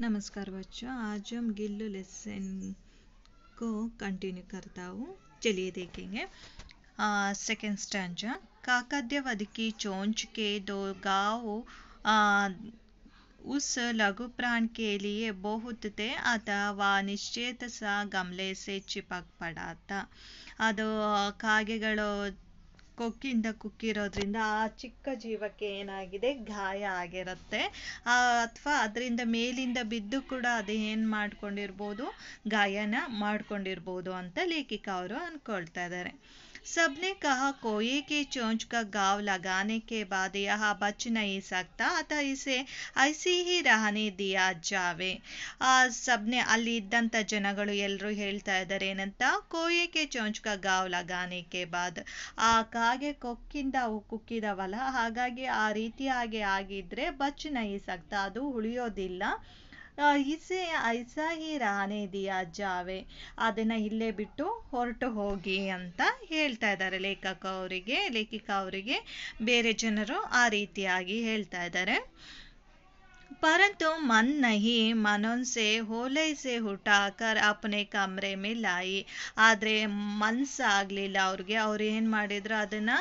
नमस्कार बच्चों आज हम गिल्लो लेसन को कंटिन्यू करता हूँ चलिए देखेंगे सेकेंड स्टैंजा काकद्यवध की चोंच के दो गाँव उस लघु प्राण के लिए बहुत थे अतः वह निश्चित सा गमले से चिपक पड़ा था अद कागे ಕೊಕ್ಕಿಂದ ಕುಕ್ಕಿರೋದ್ರಿಂದ ಆ ಚಿಕ್ಕ ಜೀವಕ್ಕೆ ಏನಾಗಿದೆ ಗಾಯ ಆಗಿರುತ್ತೆ ಅಥವಾ ಅದರಿಂದ ಮೇಲಿಂದ ಬಿದ್ದು ಕೂಡ ಅದು ಏನು ಮಾಡ್ಕೊಂಡಿರ್ಬೋದು ಗಾಯನ ಮಾಡ್ಕೊಂಡಿರ್ಬೋದು ಅಂತ ಲೇಖಿಕ ಅವರು ಅನ್ಕೊಳ್ತಾ ಇದ್ದಾರೆ सबने कहा कोई के चोंच का ಬಾದ್ लगाने के बाद यह बच नहीं सकता अतः इसे ऐसी ही रहने दिया जावे सबने ಅಲ್ಲಿ ಇದ್ದಂಥ ಜನಗಳು ಎಲ್ಲರೂ ಹೇಳ್ತಾ ಇದ್ದಾರೆ ಏನಂತ ಕೋಯಕ್ಕೆ ಚೊಂಚ್ಕ ಗಾವ್ ಕೆ ಬಾದ್ ಆ ಕಾಗೆ ಕೊಕ್ಕಿಂದ ಕುಕ್ಕಿದವಲ್ಲ ಹಾಗಾಗಿ ಆ ರೀತಿಯಾಗಿ ಆಗಿದ್ರೆ ಬಚ್ ನೈ ಅದು ಉಳಿಯೋದಿಲ್ಲ ಇಸೆ ಐಸಾ ಈ ದಿಯಾ ಜಾವೆ ಅದನ್ನ ಇಲ್ಲೇ ಬಿಟ್ಟು ಹೊರಟು ಹೋಗಿ ಅಂತ ಹೇಳ್ತಾ ಇದ್ದಾರೆ ಲೇಖಕ ಅವರಿಗೆ ಲೇಖಿಕ ಅವರಿಗೆ ಬೇರೆ ಜನರು ಆ ರೀತಿಯಾಗಿ ಹೇಳ್ತಾ ಇದ್ದಾರೆ ಪರಂತು मन नहीं ಹೋಲೈಸೆ से होले ಅಪನೆ ಕಮ್ರೆ ಮೇಲಾಯಿ ಆದರೆ ಮನಸ್ಸಾಗಲಿಲ್ಲ ಅವ್ರಿಗೆ ಅವ್ರು ಏನು ಮಾಡಿದ್ರು ಅದನ್ನು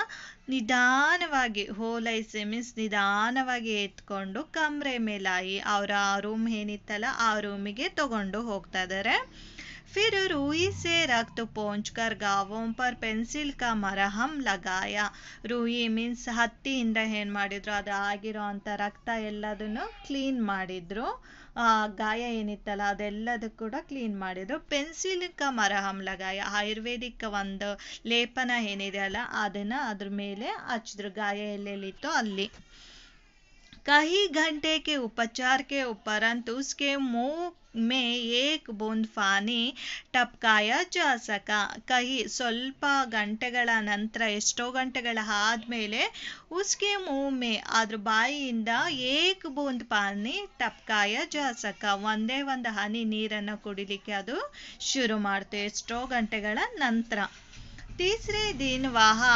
ನಿಧಾನವಾಗಿ ಹೋಲೈಸೆ ಮೀನ್ಸ್ ನಿಧಾನವಾಗಿ ಎತ್ಕೊಂಡು ಕಮ್ರೆ ಮೇಲಾಯಿ ಅವರ ರೂಮ್ ಏನಿತ್ತಲ್ಲ ಆ ರೂಮಿಗೆ ತಗೊಂಡು ಹೋಗ್ತಾ ಇದಾರೆ फिर रुई से रक्त पोंछ कर ಗಾವೋಂ ಪೆನ್ಸಿಲ್ ಕ ಮರಹಂ ಲಗಾಯ ರೂಯಿ ಮೀನ್ಸ್ ಹತ್ತಿಯಿಂದ ಏನು ಮಾಡಿದ್ರು ಅದು ಆಗಿರೋ ಅಂಥ ರಕ್ತ ಎಲ್ಲದನ್ನು ಕ್ಲೀನ್ ಮಾಡಿದ್ರು ಗಾಯ ಏನಿತ್ತಲ್ಲ ಅದೆಲ್ಲದೂ ಕೂಡ ಕ್ಲೀನ್ ಮಾಡಿದ್ರು ಪೆನ್ಸಿಲ್ ಕ ಮರಹಂ ಲಗಾಯ ಆಯುರ್ವೇದಿಕ್ ಒಂದು ಲೇಪನ ಏನಿದೆ ಅಲ್ಲ ಅದನ್ನು ಅದ್ರ ಮೇಲೆ ಹಚ್ಚಿದ್ರು ಗಾಯ ಎಲ್ಲೆಲ್ಲಿತ್ತು ಅಲ್ಲಿ ಕಹಿ ಗಂಟೆಗೆ ಉಪಚಾರಕ್ಕೆ ಉಪರಂತ ಉಸ್ಕೆ ಮೂ ಮೇ ಏಕ್ ಬೂಂದ್ ಪಾನಿ ಟಪ್ಕಾಯ ಜಾಸಕ ಕಹಿ ಸ್ವಲ್ಪ ಗಂಟೆಗಳ ನಂತರ ಎಷ್ಟೋ ಗಂಟೆಗಳ ಆದಮೇಲೆ ಉಸ್ಕೆ ಮೂಮೆ ಅದ್ರ ಬಾಯಿಯಿಂದ ಏಕ್ ಬೂಂದ್ ಪಾನಿ ಟಪ್ಕಾಯ ಜಾಸಕ ಒಂದೇ ಒಂದು ಹನಿ ನೀರನ್ನು ಕುಡಿಲಿಕ್ಕೆ ಅದು ಶುರು ಮಾಡ್ತು ಎಷ್ಟೋ ಗಂಟೆಗಳ ನಂತರ ತೀಸರೇ ದಿನ ವಹಾ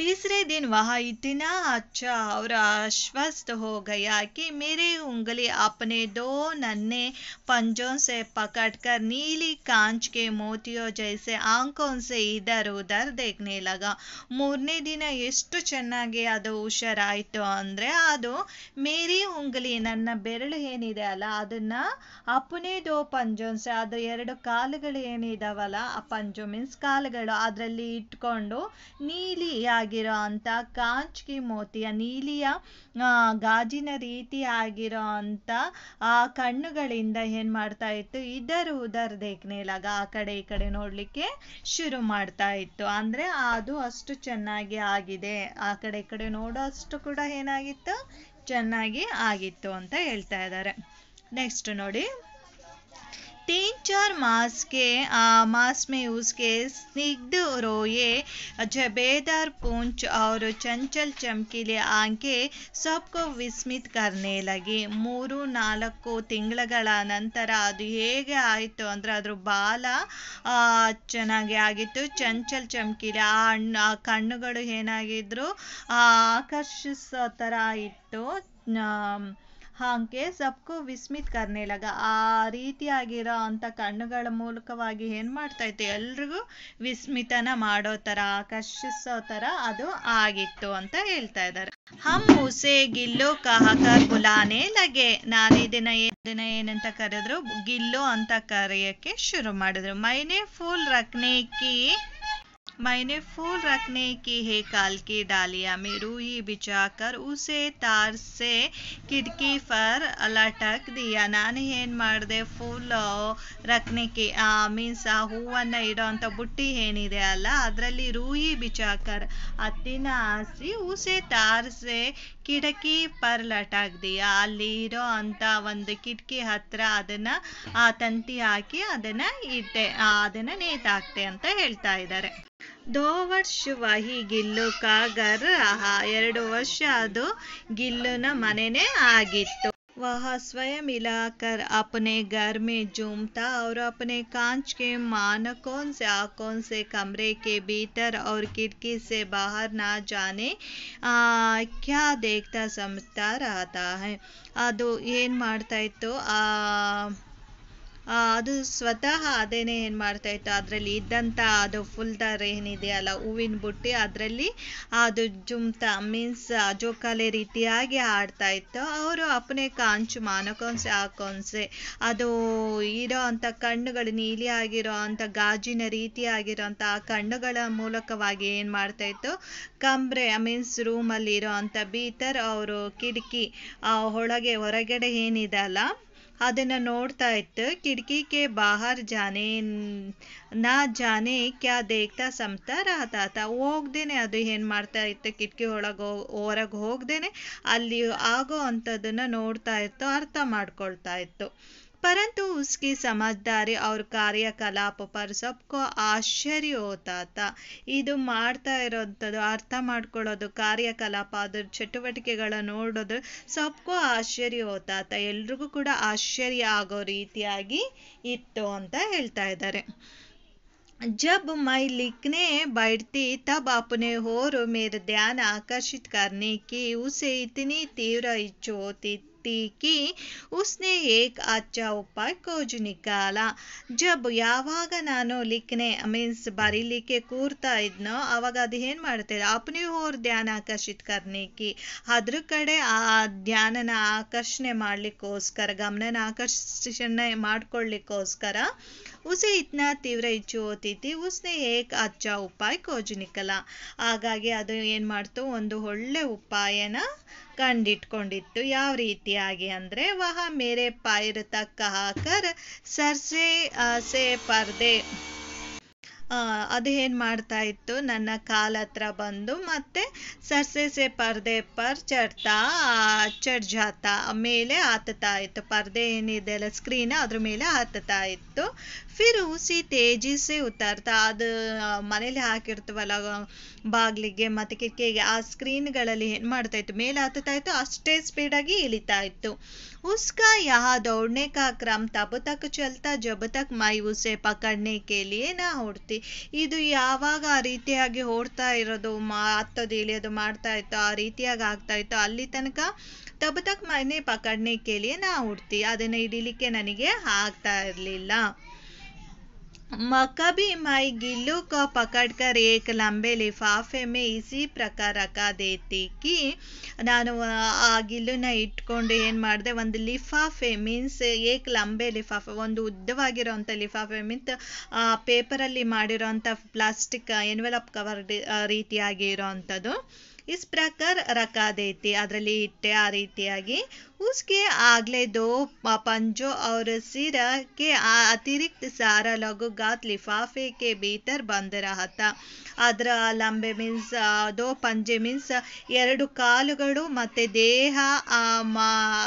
तीसरे ದಿನ ವಾಹ इतना अच्छा और आश्वस्त हो गया कि मेरी उंगली अपने दो नन्हे पंजों से पकड़कर नीली कांच के मोतियों जैसे आंखों से इधर उधर देखने ಮೂರನೇ ದಿನ ಎಷ್ಟು ಚೆನ್ನಾಗಿ ಅದು ಹುಷಾರಾಯಿತು ಅಂದರೆ ಅದು ಮೇರಿ ಉಂಗಲಿ ನನ್ನ ಬೆರಳು ಏನಿದೆ ಅಲ್ಲ ಅದನ್ನು ಅಪ್ಪನೇ ದೋ ಅದು ಎರಡು ಕಾಲುಗಳು ಏನಿದಾವಲ್ಲ ಆ ಪಂಜು ಮೀನ್ಸ್ ಕಾಲುಗಳು ಅದರಲ್ಲಿ ಇಟ್ಕೊಂಡು ನೀಲಿ ಆಗಿರೋ ಅಂಥ ಕಾಂಚ್ಕಿ ಮೋತಿಯ ನೀಲಿಯ ಗಾಜಿನ ರೀತಿ ಆಗಿರೋ ಅಂತ ಆ ಕಣ್ಣುಗಳಿಂದ ಏನು ಮಾಡ್ತಾ ಇತ್ತು ಇದರ ಉದರ್ ದೇಖ್ನೆ ಆ ಕಡೆ ಈ ಕಡೆ ನೋಡಲಿಕ್ಕೆ ಶುರು ಮಾಡ್ತಾ ಇತ್ತು ಅಂದ್ರೆ ಅದು ಅಷ್ಟು ಚೆನ್ನಾಗಿ ಆಗಿದೆ ಆ ಕಡೆ ಈ ಕಡೆ ನೋಡೋ ಅಷ್ಟು ಕೂಡ ಏನಾಗಿತ್ತು ಚೆನ್ನಾಗಿ ಆಗಿತ್ತು ಅಂತ ಹೇಳ್ತಾ ಇದ್ದಾರೆ ನೆಕ್ಸ್ಟ್ ನೋಡಿ तीन चार मास के आ, मास में उसके स्निग्ध रोये जबेदार पूंछ और चंचल ಚಮಕಿಲೆ ಆಕೆ ಸೊಬ್ಕು ವಿಸ್ಮಿತ್ ಕರ್ನೆ ಮೂರು ನಾಲ್ಕು ತಿಂಗಳುಗಳ ನಂತರ ಅದು ಹೇಗೆ ಆಯಿತು ಅಂದರೆ ಅದ್ರ ಬಾಲ ಚೆನ್ನಾಗಿ ಆಗಿತ್ತು ಚಂಚಲ್ ಚಮಕಿಲೆ ಆ ಹಣ್ಣು ಆ ಕಣ್ಣುಗಳು ಏನಾಗಿದ್ರು ಆಕರ್ಷಿಸೋ ಥರ ಇತ್ತು ಹಾಗೆ ಸಬ್ಕು ವಿಸ್ಮಿತ್ ಕರ್ನೆ ಲಗ ಆ ರೀತಿಯಾಗಿರೋ ಅಂತ ಕಣ್ಣುಗಳ ಮೂಲಕವಾಗಿ ಮಾಡ್ತಾ ಇತ್ತು ಎಲ್ರಿಗೂ ವಿಸ್ಮಿತನ ಮಾಡೋ ತರ ಆಕರ್ಷಿಸೋ ತರ ಅದು ಆಗಿತ್ತು ಅಂತ ಹೇಳ್ತಾ ಇದ್ದಾರೆ ಹಮ್ ಉಸೆ ಗಿಲ್ಲು ಕಹಕ ಬುಲಾನೆ ಲಗೆ ನಾನು ದಿನ ದಿನ ಏನಂತ ಕರೆದ್ರು ಗಿಲ್ಲು ಅಂತ ಕರೆಯಕ್ಕೆ ಶುರು ಮಾಡಿದ್ರು ಮೈನೆ ಫುಲ್ ರಕ್ನೇಕಿ मैंने फूल रखने की है काल की डालिया में रूही बिछाकर उसे तार से खिड़की पर लटक दिया ನಾನು ಏನು ಮಾಡಿದೆ ಫುಲ್ ರಕ್ನೇಕಿ ಮೀನ್ಸ್ ಆ ಹೂವನ್ನು ಇಡೋವಂಥ ಬುಟ್ಟಿ ಏನಿದೆ ಅಲ್ಲ ಅದರಲ್ಲಿ ರೂಯಿ ಬಿಚಾಕರ್ ಹತ್ತಿನ ಹಾಸಿ ಉಸೆ ತಾರಿಸಿ ಕಿಟಕಿ ಪರ್ಲಟಾಗ್ದೀಯ ಅಲ್ಲಿ ಇರೋ ಅಂತ ಒಂದು ಕಿಟಕಿ ಹತ್ರ ಅದನ್ನು ಆ ತಂತಿ ಹಾಕಿ ಅದನ್ನು ಇಟ್ಟೆ ಅದನ್ನು ನೇತಾಕ್ತೆ ಅಂತ ಹೇಳ್ತಾ ಇದ್ದಾರೆ ದೋ ವರ್ಷವಹಿ ಗಿಲ್ಲು ಕಾಗರ್ ಆಹ ಎರಡು ವರ್ಷ ಅದು ಗಿಲ್ಲುನ ಮನೆನೇ ಆಗಿತ್ತು वह स्वयं मिलाकर अपने घर में झूमता और अपने कांच के मान कौन से आंखों से कमरे के भीतर और खिड़की से बाहर ना जाने आ, क्या देखता समझता रहता है अदो ऐन मारता है तो आ, ಅದು ಸ್ವತಃ ಅದೇನೆ ಏನು ಮಾಡ್ತಾ ಇತ್ತು ಅದರಲ್ಲಿ ಇದ್ದಂಥ ಅದು ಫುಲ್ ಫುಲ್ದಾರ್ ಏನಿದೆಯಲ್ಲ ಹೂವಿನ ಬುಟ್ಟಿ ಅದರಲ್ಲಿ ಅದು ಜುಮ್ತಾ ಮೀನ್ಸ್ ಜೋಕಾಲಿ ರೀತಿಯಾಗಿ ಆಡ್ತಾ ಇತ್ತು ಅವರು ಅಪ್ನೆ ಕಾಂಚು ಮಾನಕೋನ್ಸೆ ಹಾಕೋನ್ಸೆ ಅದು ಇರೋ ಅಂಥ ಕಣ್ಣುಗಳು ನೀಲಿ ಆಗಿರೋ ಅಂಥ ಗಾಜಿನ ರೀತಿಯಾಗಿರೋ ಅಂಥ ಆ ಕಣ್ಣುಗಳ ಮೂಲಕವಾಗಿ ಏನು ಮಾಡ್ತಾ ಇತ್ತು ಕಂಬ್ರೆ ಮೀನ್ಸ್ ಇರೋ ಅಂಥ ಬೀತರ್ ಅವರು ಕಿಟಕಿ ಒಳಗೆ ಹೊರಗಡೆ ಏನಿದೆ ಅಲ್ಲ ಅದನ್ನು ನೋಡ್ತಾ ಇತ್ತು ಕೆ ಬಾಹರ್ ಜಾನೆ ನಾ ಜಾನೆ ಕ್ಯಾ ದೇಗ್ತಾ ಸಮ್ತಾ ರಹತಾ ತಾ ಹೋಗ್ದೇನೆ ಅದು ಏನು ಮಾಡ್ತಾ ಇತ್ತು ಕಿಟಕಿ ಒಳಗೆ ಹೊರಗೆ ಹೋಗ್ದೇನೆ ಅಲ್ಲಿ ಆಗೋ ಅಂಥದ್ದನ್ನು ನೋಡ್ತಾ ಇತ್ತು ಅರ್ಥ ಮಾಡ್ಕೊಳ್ತಾ ಇತ್ತು परंतु उसकी समझदारी और ಕಾರ್ಯಕಲಾಪ ಪರ್ ಸಬ್ಕೋ ಆಶ್ಚರ್ಯ ಹೋತಾ ಇದು ಮಾಡ್ತಾ ಇರೋಂಥದ್ದು ಅರ್ಥ ಮಾಡ್ಕೊಳ್ಳೋದು ಕಾರ್ಯಕಲಾಪ ಅದ್ರ ಚಟುವಟಿಕೆಗಳನ್ನು ನೋಡೋದು ಸಬ್ಕೋ ಆಶ್ಚರ್ಯ ಹೋತಾ ಎಲ್ರಿಗೂ ಕೂಡ ಆಶ್ಚರ್ಯ ಆಗೋ ರೀತಿಯಾಗಿ ಇತ್ತು ಅಂತ ಹೇಳ್ತಾ ಇದ್ದಾರೆ जब मैं लिखने ಬೈಡ್ತಿ ತಬ್ अपने ಹೋರು मेरे ಧ್ಯಾನ आकर्षित करने की उसे इतनी तीव्र इच्छा होती थी कि उसने ಅಚ್ಚ अच्छा उपाय खोज ನಿಕಾಲ ಜಬ್ ಯಾವಾಗ ನಾನು ಲಿಖನೆ ಮೀನ್ಸ್ ಬರೀಲಿಕ್ಕೆ ಕೂರ್ತಾ ಇದ್ನೋ ಆವಾಗ ಅದು ಏನು ಮಾಡ್ತಾರೆ ಅಪ್ನಿ ಹೋರ್ ಧ್ಯಾನ ಆಕರ್ಷಿತ ಕರ್ನಿಕ್ಕಿ ಅದ್ರ ಕಡೆ ಆ ಧ್ಯಾನನ ಆಕರ್ಷಣೆ ಮಾಡಲಿಕ್ಕೋಸ್ಕರ ಗಮನನ ಆಕರ್ಷಣೆ ಮಾಡ್ಕೊಳ್ಲಿಕ್ಕೋಸ್ಕರ ಉಸೆ ಇದ್ನ ತೀವ್ರ ಹೆಚ್ಚು ಓದಿತಿ ಉಸ್ನೆ ಏಕ್ ಅಚ್ಚ ಉಪಾಯ ಕೋಜನಿಕಲ ಹಾಗಾಗಿ ಅದು ಏನು ಮಾಡ್ತು ಒಂದು ಒಳ್ಳೆ ಉಪಾಯನ ಕಂಡಿಟ್ಕೊಂಡಿತ್ತು ಯಾವ ರೀತಿಯಾಗಿ ಅಂದ್ರೆ ವಹ ಮೇರೆ ಪೈರ್ ತಕ್ಕ ಹಾಕರ್ ಸರ್ಸೆ ಆಸೆ ಪರ್ದೆ ಅದು ಏನು ಮಾಡ್ತಾ ಇತ್ತು ನನ್ನ ಕಾಲ ಹತ್ರ ಬಂದು ಮತ್ತೆ ಸರ್ಸೆಸೆ ಸೆ ಪರ್ದೆ ಪರ್ ಚಡ್ತಾ ಚಡ್ ಮೇಲೆ ಹತ್ತತಾ ಇತ್ತು ಪರ್ದೆ ಏನಿದೆ ಅಲ್ಲ ಸ್ಕ್ರೀನ್ ಅದ್ರ ಮೇಲೆ ಹತ್ತತಾ ಇತ್ತು ಫಿರ್ ಉಸಿ ತೇಜಿಸಿ ಉತ್ತಾರ್ತಾ ಅದು ಮನೇಲಿ ಹಾಕಿರ್ತೀವಲ್ಲ ಬಾಗಿಲಿಗೆ ಮತ್ತು ಕಿಟಕಿಗೆ ಆ ಸ್ಕ್ರೀನ್ಗಳಲ್ಲಿ ಏನು ಮಾಡ್ತಾ ಇತ್ತು ಮೇಲೆ ಹತ್ತುತ್ತಾ ಇತ್ತು ಅಷ್ಟೇ ಸ್ಪೀಡಾಗಿ ಇಳಿತಾ ಇತ್ತು उसका यहाँ दौड़ने का क्रम तब तक चलता जब तक ಮೈ ಉಸೆ ಪಕಡ್ನೇಕೆ ನಾ ಹೊಡ್ತಿ ಇದು ಯಾವಾಗ ಆ ರೀತಿಯಾಗಿ ಓಡ್ತಾ ಇರೋದು ಮಾ ಮಾತದು ಇಳಿಯೋದು ಮಾಡ್ತಾ ಇತ್ತು ಆ ರೀತಿಯಾಗಿ ಆಗ್ತಾ ಇತ್ತು ಅಲ್ಲಿ ತನಕ ತಬ್ ತಕ್ ಮನೆ ಕೇಳಿಯೇ ನಾ ಹುಡ್ತಿ ಅದನ್ನು ಹಿಡಿಲಿಕ್ಕೆ ನನಗೆ ಆಗ್ತಾ ಇರಲಿಲ್ಲ ಮಕಬಿ ಮೈ गिल्लू को पकड़कर एक लंबे लिफाफे में इसी प्रकार रखा देती कि ನಾನು ಆ ಗಿಲ್ಲುನ ಇಟ್ಕೊಂಡು ಏನು ಮಾಡಿದೆ ಒಂದು ಲಿಫಾಫೆ ಮೀನ್ಸ್ ಏಕ್ ಲಂಬೆ ಲಿಫಾಫೆ ಒಂದು ಉದ್ದವಾಗಿರುವಂಥ ಲಿಫಾಫೆ ಮೀನ್ಸ್ ಪೇಪರಲ್ಲಿ ಮಾಡಿರೋಂಥ ಪ್ಲಾಸ್ಟಿಕ್ ಎನ್ವೆಲಪ್ ಕವರ್ ರೀತಿಯಾಗಿ ಇರೋವಂಥದ್ದು ಇಸ್ प्रकार रखा देते ಅದರಲ್ಲಿ ಇಟ್ಟೆ ಆ ರೀತಿಯಾಗಿ ಉಸ್ಗೆ ಆಗ್ಲೇ ದೋ ಪಂಜೋ ಅವರ ಸಿರಕ್ಕೆ ಆ ಅತಿರಿಕ್ತ ಸಾರ लघुगात ಗಾತ್ ಲಿಫಾಫೆಕ್ಕೆ ಬೀತರ್ ಬಂದರ रहा ಅದರ ಲಂಬೆ ಮೀನ್ಸ್ ದೋ ಪಂಜೆ ಮೀನ್ಸ್ ಎರಡು ಕಾಲುಗಳು ಮತ್ತು ದೇಹ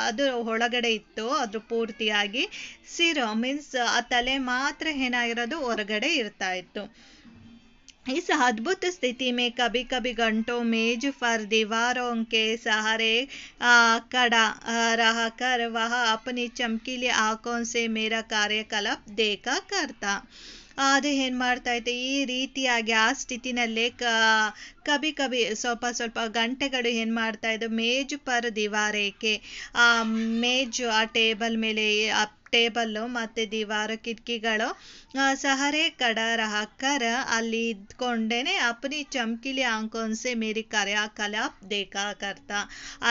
ಅದು ಒಳಗಡೆ ಇತ್ತು ಅದು ಪೂರ್ತಿಯಾಗಿ ಸಿರೋ ಮೀನ್ಸ್ ಆ ತಲೆ ಮಾತ್ರ ಏನಾಗಿರೋದು ಹೊರಗಡೆ ಇರ್ತಾ ಇತ್ತು इस अद्भुत स्थिति में कभी कभी घंटों मेज पर दीवारों के सहारे कड़ा रह कर वह अपनी चमकीली आंखों से मेरा कार्यकलाप देखा करता आधे ಏನು ಮಾಡ್ತಾಯಿತ್ತು ಈ ರೀತಿಯಾಗಿ ಕಭಿ ಕಭಿ ಸ್ವಲ್ಪ ಸ್ವಲ್ಪ ಗಂಟೆಗಳು ಏನು ಮಾಡ್ತಾ ಇದ್ದು ಮೇಜು ಪರ್ ದಿವಾರೇಕೆ ಆ ಮೇಜು ಆ ಟೇಬಲ್ ಮೇಲೆ ಆ ಟೇಬಲ್ಲು ಮತ್ತು ದಿವಾರ ಕಿಟಕಿಗಳು ಸಹರೆ ಕಡರ ಹಾಕರ ಅಲ್ಲಿ ಇದ್ಕೊಂಡೇನೆ ಅಪ್ನಿ ಚಮಕಿಲಿ ಆಂಕೋನ್ಸೆ ಮೇರಿ ಕರೆ ಆ ಕಲಾಪ್ ದೇಕಾಕರ್ತ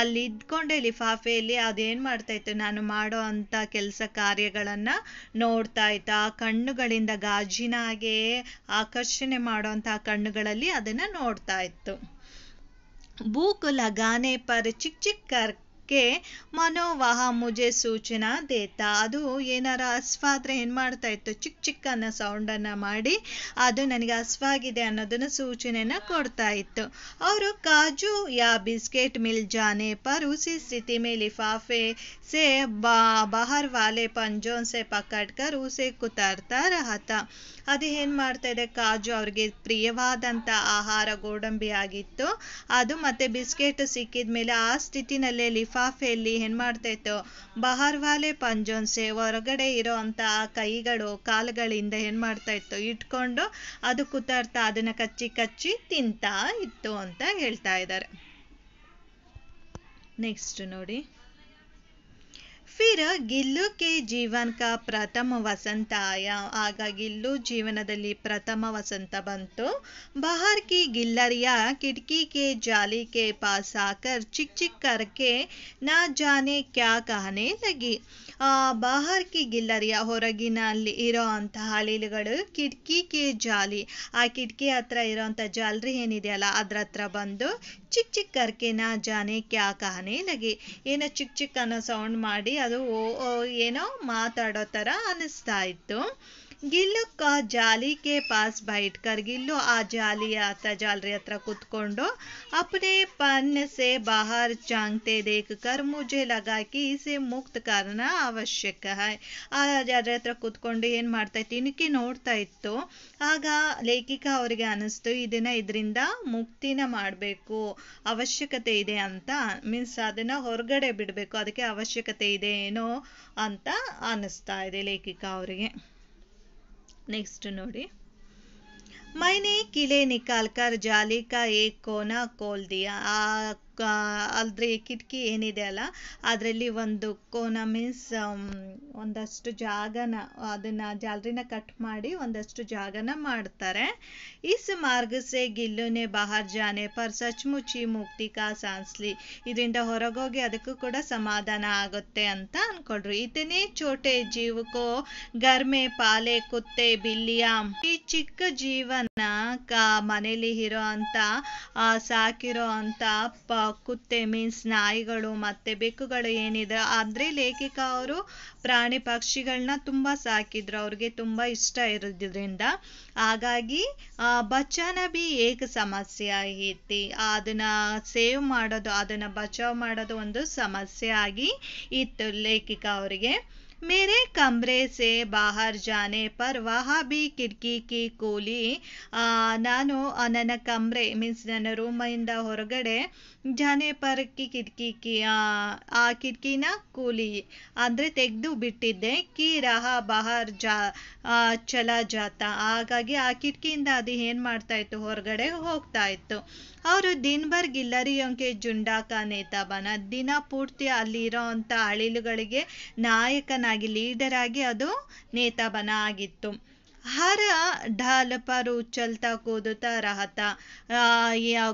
ಅಲ್ಲಿ ಇದ್ಕೊಂಡೆ ಲಿಫಾಫೆಯಲ್ಲಿ ಅದೇನು ಮಾಡ್ತಾ ಇತ್ತು ನಾನು ಮಾಡೋ ಅಂಥ ಕೆಲಸ ಕಾರ್ಯಗಳನ್ನು ನೋಡ್ತಾ ಇತ್ತು ಆ ಕಣ್ಣುಗಳಿಂದ ಗಾಜಿನಾಗೆ ಹಾಗೆ ಆಕರ್ಷಣೆ ಮಾಡೋವಂಥ ಕಣ್ಣುಗಳಲ್ಲಿ ಅದನ್ನು ನೋಡ್ತಾ ಇತ್ತು आयत तो। भूख लगाने पर चिक चिक कर ಮಾಡೋದಕ್ಕೆ ಮನೋವಾಹ ಮುಜೆ ಸೂಚನಾ ದೇತ ಅದು ಏನಾರ ಅಸ್ವ ಆದರೆ ಏನು ಮಾಡ್ತಾ ಇತ್ತು ಚಿಕ್ಕ ಚಿಕ್ಕ ಅನ್ನೋ ಸೌಂಡನ್ನು ಮಾಡಿ ಅದು ನನಗೆ ಹಸ್ವಾಗಿದೆ ಅನ್ನೋದನ್ನು ಸೂಚನೆಯನ್ನು ಕೊಡ್ತಾ ಇತ್ತು ಅವರು ಕಾಜು ಯಾ ಬಿಸ್ಕೆಟ್ ಮಿಲ್ ಜಾನೆ ಪರ್ ಉಸಿ ಸ್ಥಿತಿ ಮೇ ಲಿಫಾಫೆ ಸೆ ಬಹರ್ ವಾಲೆ ಪಂಜೋನ್ ಸೆ ಪಕಡ್ ಉಸೆ ಕುತಾರ್ತಾ ರಹತ ಅದು ಏನು ಮಾಡ್ತಾ ಇದೆ ಕಾಜು ಅವ್ರಿಗೆ ಪ್ರಿಯವಾದಂಥ ಆಹಾರ ಗೋಡಂಬಿ ಆಗಿತ್ತು ಅದು ಮತ್ತೆ ಬಿಸ್ಕೆಟ್ ಸಿಕ್ಕಿದ ಮೇಲೆ ಆ ಸ್ಥಿತಿನಲ್ಲೇ ಲಿಫಾ ಲಿಫಾಫೆಯಲ್ಲಿ ಏನ್ ಬಹಾರ್ ವಾಲೆ ಪಂಜೋನ್ ಸೆ ಹೊರಗಡೆ ಇರೋ ಅಂತ ಕೈಗಳು ಕಾಲುಗಳಿಂದ ಏನ್ ಇತ್ತು ಇಟ್ಕೊಂಡು ಅದು ಕುತಾರ್ತಾ ಅದನ್ನ ಕಚ್ಚಿ ಕಚ್ಚಿ ತಿಂತಾ ಇತ್ತು ಅಂತ ಹೇಳ್ತಾ ಇದ್ದಾರೆ ನೆಕ್ಸ್ಟ್ ನೋಡಿ ಫಿರ ಗಿಲ್ಲು ಕೆ ಜೀವನ್ ಕ ಪ್ರಥಮ ವಸಂತ ಆಗ ಗಿಲ್ಲು ಜೀವನದಲ್ಲಿ ಪ್ರಥಮ ವಸಂತ ಬಂತು ಬಹಾರ್ ಕಿ ಗಿಲ್ಲರಿಯ ಕಿಟಕಿ ಕೆ ಜಾಲಿ ಕೆ ಪಾಸ್ ಆಕರ್ ಚಿಕ್ ಚಿಕ್ ಕರ್ಕೆ ನಾ ಜಾನೆ ಕ್ಯಾ ಕಹನೆ ಲಗಿ ಆ ಕಿ ಗಿಲ್ಲರಿಯ ಅಲ್ಲಿ ಇರೋ ಅಂತಹ ಅಳಿಲುಗಳು ಕಿಟಕಿ ಕೆ ಜಾಲಿ ಆ ಕಿಟಕಿ ಹತ್ರ ಇರೋಂಥ ಜಾಲರಿ ಏನಿದೆಯಲ್ಲ ಅದ್ರ ಹತ್ರ ಬಂದು ಚಿಕ್ಕ ಚಿಕ್ಕ ಕರ್ಕೆ ನಾ ಜಾನೆ ಕ್ಯಾ ಕಹನೆ ಲಗೆ ಏನೋ ಚಿಕ್ಕ ಚಿಕ್ಕ ಅನ್ನೋ ಸೌಂಡ್ ಮಾಡಿ ಅದು ಏನೋ ಮಾತಾಡೋ ಥರ ಅನ್ನಿಸ್ತಾ ಇತ್ತು ಗಿಲ್ಲು ಜಾಲಿಕೆ ಜಾಲಿ ಪಾಸ್ ಬೈಟ್ ಕರ್ ಗಿಲ್ಲು ಆ ಜಾಲಿ ಆತ ಜಾಲರಿ ಹತ್ರ ಕುತ್ಕೊಂಡು ಅಪ್ನೆ ಪನ್ ಸೆ ಬಾಹರ್ ಚಾಂಗ್ತೆ ದೇಖ್ ಕರ್ ಮುಜೆ ಲಗಾ ಕಿ ಇಸೆ ಮುಕ್ತ ಕಾರಣ ಅವಶ್ಯಕ ಹೈ ಆ ಜಾಲರಿ ಹತ್ರ ಕೂತ್ಕೊಂಡು ಏನು ಮಾಡ್ತಾ ಇತ್ತು ಇನ್ಕಿ ನೋಡ್ತಾ ಇತ್ತು ಆಗ ಲೇಖಿಕ ಅವರಿಗೆ ಅನಿಸ್ತು ಇದನ್ನ ಇದರಿಂದ ಮುಕ್ತಿನ ಮಾಡಬೇಕು ಅವಶ್ಯಕತೆ ಇದೆ ಅಂತ ಮೀನ್ಸ್ ಅದನ್ನ ಹೊರಗಡೆ ಬಿಡಬೇಕು ಅದಕ್ಕೆ ಅವಶ್ಯಕತೆ ಇದೆ ಏನೋ ಅಂತ ಅನ್ನಿಸ್ತಾ ಇದೆ ಲೇಖಿಕ ಅವರಿಗೆ नेक्स्ट नोड़ मैंने किले निकालकर जाली का एक कोना खोल दिया आ ಅದ್ರ ಕಿಟಕಿ ಏನಿದೆ ಅಲ್ಲ ಅದರಲ್ಲಿ ಒಂದು ಕೋನ ಮೀನ್ಸ್ ಒಂದಷ್ಟು ಜಾಗನ ಅದನ್ನ ಜಾಲರಿನ ಕಟ್ ಮಾಡಿ ಒಂದಷ್ಟು ಜಾಗನ ಮಾಡ್ತಾರೆ ಇಸ್ ಮಾರ್ಗ ಸೆ ಗಿಲ್ಲುನೆ ಬಹಾರ್ ಜಾನೆ ಪರ್ ಸಚ್ಮುಚ್ಚಿ ಮುಕ್ತಿ ಕಾ ಸಾನ್ಸ್ಲಿ ಇದರಿಂದ ಹೊರಗೋಗಿ ಅದಕ್ಕೂ ಕೂಡ ಸಮಾಧಾನ ಆಗುತ್ತೆ ಅಂತ ಅನ್ಕೊಂಡ್ರು ಇತನೇ ಚೋಟೆ ಜೀವಕೋ ಗರ್ಮೆ ಪಾಲೆ ಕುತ್ತೆ ಬಿಲ್ಲಿಯ ಈ ಚಿಕ್ಕ ಜೀವನ ಕಾ ಮನೇಲಿ ಇರೋ ಅಂತ ಸಾಕಿರೋ ಅಂತ ಪ ಕುತ್ತೆ ಮೀನ್ಸ್ ನಾಯಿಗಳು ಮತ್ತು ಬೆಕ್ಕುಗಳು ಏನಿದೆ ಆದರೆ ಲೇಖಿಕ ಅವರು ಪ್ರಾಣಿ ಪಕ್ಷಿಗಳನ್ನ ತುಂಬ ಸಾಕಿದ್ರು ಅವ್ರಿಗೆ ತುಂಬ ಇಷ್ಟ ಇರೋದ್ರಿಂದ ಹಾಗಾಗಿ ಬಚಾನ ಬಿ ಏಕ ಸಮಸ್ಯೆ ಐತಿ ಅದನ್ನ ಸೇವ್ ಮಾಡೋದು ಅದನ್ನು ಬಚಾವ್ ಮಾಡೋದು ಒಂದು ಸಮಸ್ಯೆ ಆಗಿ ಇತ್ತು ಲೇಖಿಕ ಅವ್ರಿಗೆ मेरे कमरे से बाहर जाने पर वहाँ भी ಕಿಟಕಿ ಕೀ ಕೋಲಿ ನಾನು ನನ್ನ ಕಮರೆ ಮೀನ್ಸ್ ನನ್ನ ರೂಮಿಂದ ಹೊರಗಡೆ ಜಾನೆ ಪರ್ ಕಿ ಕಿಟಕಿ ಕಿ ಆ ಕಿಟಕಿನ ಕೂಲಿ ಅಂದರೆ ತೆಗೆದು ಬಿಟ್ಟಿದ್ದೆ ಕೀ ರಹ ಬಹರ್ ಜಾ ಚಲ ಜಾತ ಹಾಗಾಗಿ ಆ ಕಿಟಕಿಯಿಂದ ಅದು ಏನು ಮಾಡ್ತಾ ಇತ್ತು ಹೊರಗಡೆ ಹೋಗ್ತಾ ಇತ್ತು ಅವರು ದಿನ ಗಿಲ್ಲರಿಯೊಂಕೆ ಜುಂಡಾಕ ನೇತಾಬನ ದಿನ ಪೂರ್ತಿ ಅಲ್ಲಿರೋ ಅಂತ ಅಳಿಲುಗಳಿಗೆ ನಾಯಕನಾಗಿ ಲೀಡರ್ ಆಗಿ ಅದು ನೇತಾಬನ ಆಗಿತ್ತು ಹರ ಢಾಲಪರು ಚಲ್ತಾ ಕೂದುತ ರಹತ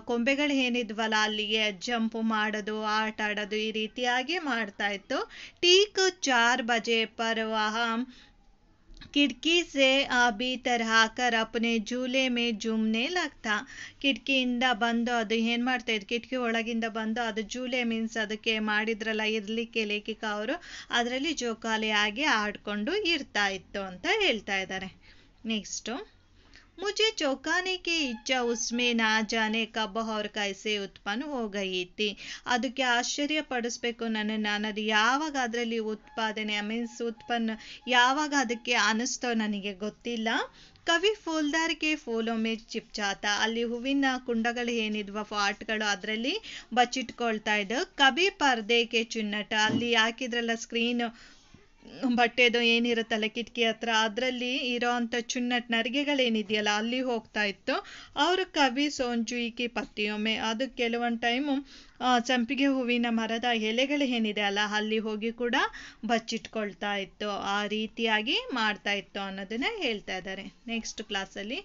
ಕೊಂಬೆಗಳು ಏನಿದ್ವಲ್ಲ ಅಲ್ಲಿಗೆ ಜಂಪ್ ಮಾಡೋದು ಆಟ ಆಡೋದು ಈ ರೀತಿಯಾಗಿ ಮಾಡ್ತಾ ಇತ್ತು ಟೀಕ್ ಚಾರ್ ಬಜೆ ಪರ್ವಾಹ ಸೆ ಆ ಅಬಿ ಹಾಕರ್ ಅಪ್ನೆ ಜೂಲೆ ಮೇ ಜುಮ್ನೆ ಲಗ್ತಾ ಕಿಟಕಿಯಿಂದ ಬಂದು ಅದು ಏನು ಮಾಡ್ತಾ ಕಿಟಕಿ ಒಳಗಿಂದ ಬಂದು ಅದು ಜೂಲೆ ಮೀನ್ಸ್ ಅದಕ್ಕೆ ಮಾಡಿದ್ರಲ್ಲ ಇರಲಿಕ್ಕೆ ಲೇಖಿಕ ಅವರು ಅದರಲ್ಲಿ ಜೋಕಾಲಿಯಾಗಿ ಆಡ್ಕೊಂಡು ಇರ್ತಾ ಇತ್ತು ಅಂತ ಹೇಳ್ತಾ ಇದ್ದಾರೆ ನೆಕ್ಸ್ಟು मुझे चौंकाने ಇಚ್ಛ इच्छा ನಾಜಾನೆ ನಾ ಅವ್ರ ಕೈಸೆ ಉತ್ಪನ್ನ ಹೋಗೈತಿ ಅದಕ್ಕೆ ಆಶ್ಚರ್ಯ ಪಡಿಸ್ಬೇಕು ನನ್ನ ನಾನು ಯಾವಾಗ ಅದ್ರಲ್ಲಿ ಉತ್ಪಾದನೆ ಮೀನ್ಸ್ ಉತ್ಪನ್ನ ಯಾವಾಗ ಅದಕ್ಕೆ ಅನಿಸ್ತೋ ನನಗೆ ಗೊತ್ತಿಲ್ಲ ಕವಿ ಫೂಲ್ದಾರ್ಗೆ ಫೂಲೊಮ್ಮೆ ಚಿಪ್ಚಾತ ಅಲ್ಲಿ ಹೂವಿನ ಕುಂಡಗಳು ಏನಿದ್ವ ಆರ್ಟ್ಗಳು ಅದರಲ್ಲಿ ಬಚ್ಚಿಟ್ಕೊಳ್ತಾ ಇದ್ದು ಕವಿ ಪರ್ದೆಗೆ ಚುನ್ನಟ ಅಲ್ಲಿ ಯಾಕಿದ್ರಲ್ಲ ಸ್ಕ್ರೀನ್ ಬಟ್ಟೆದು ಏನಿರುತ್ತಲ್ಲ ಕಿಟಕಿ ಹತ್ರ ಅದರಲ್ಲಿ ಇರೋ ಅಂಥ ಚುನ್ನಟ್ ನರಿಗೆಗಳೇನಿದೆಯಲ್ಲ ಅಲ್ಲಿ ಹೋಗ್ತಾ ಇತ್ತು ಅವರು ಕವಿ ಸೋಂಜು ಈಕಿ ಪತ್ತಿಯೊಮ್ಮೆ ಅದು ಕೆಲವೊಂದು ಟೈಮು ಚಂಪಿಗೆ ಹೂವಿನ ಮರದ ಎಲೆಗಳು ಏನಿದೆ ಅಲ್ಲ ಅಲ್ಲಿ ಹೋಗಿ ಕೂಡ ಬಚ್ಚಿಟ್ಕೊಳ್ತಾ ಇತ್ತು ಆ ರೀತಿಯಾಗಿ ಮಾಡ್ತಾ ಇತ್ತು ಅನ್ನೋದನ್ನ ಹೇಳ್ತಾ ಇದ್ದಾರೆ ನೆಕ್ಸ್ಟ್ ಕ್ಲಾಸಲ್ಲಿ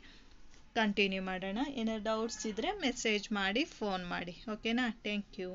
ಕಂಟಿನ್ಯೂ ಮಾಡೋಣ ಏನಾದ್ರು ಡೌಟ್ಸ್ ಇದ್ದರೆ ಮೆಸೇಜ್ ಮಾಡಿ ಫೋನ್ ಮಾಡಿ ಓಕೆನಾ ಥ್ಯಾಂಕ್ ಯು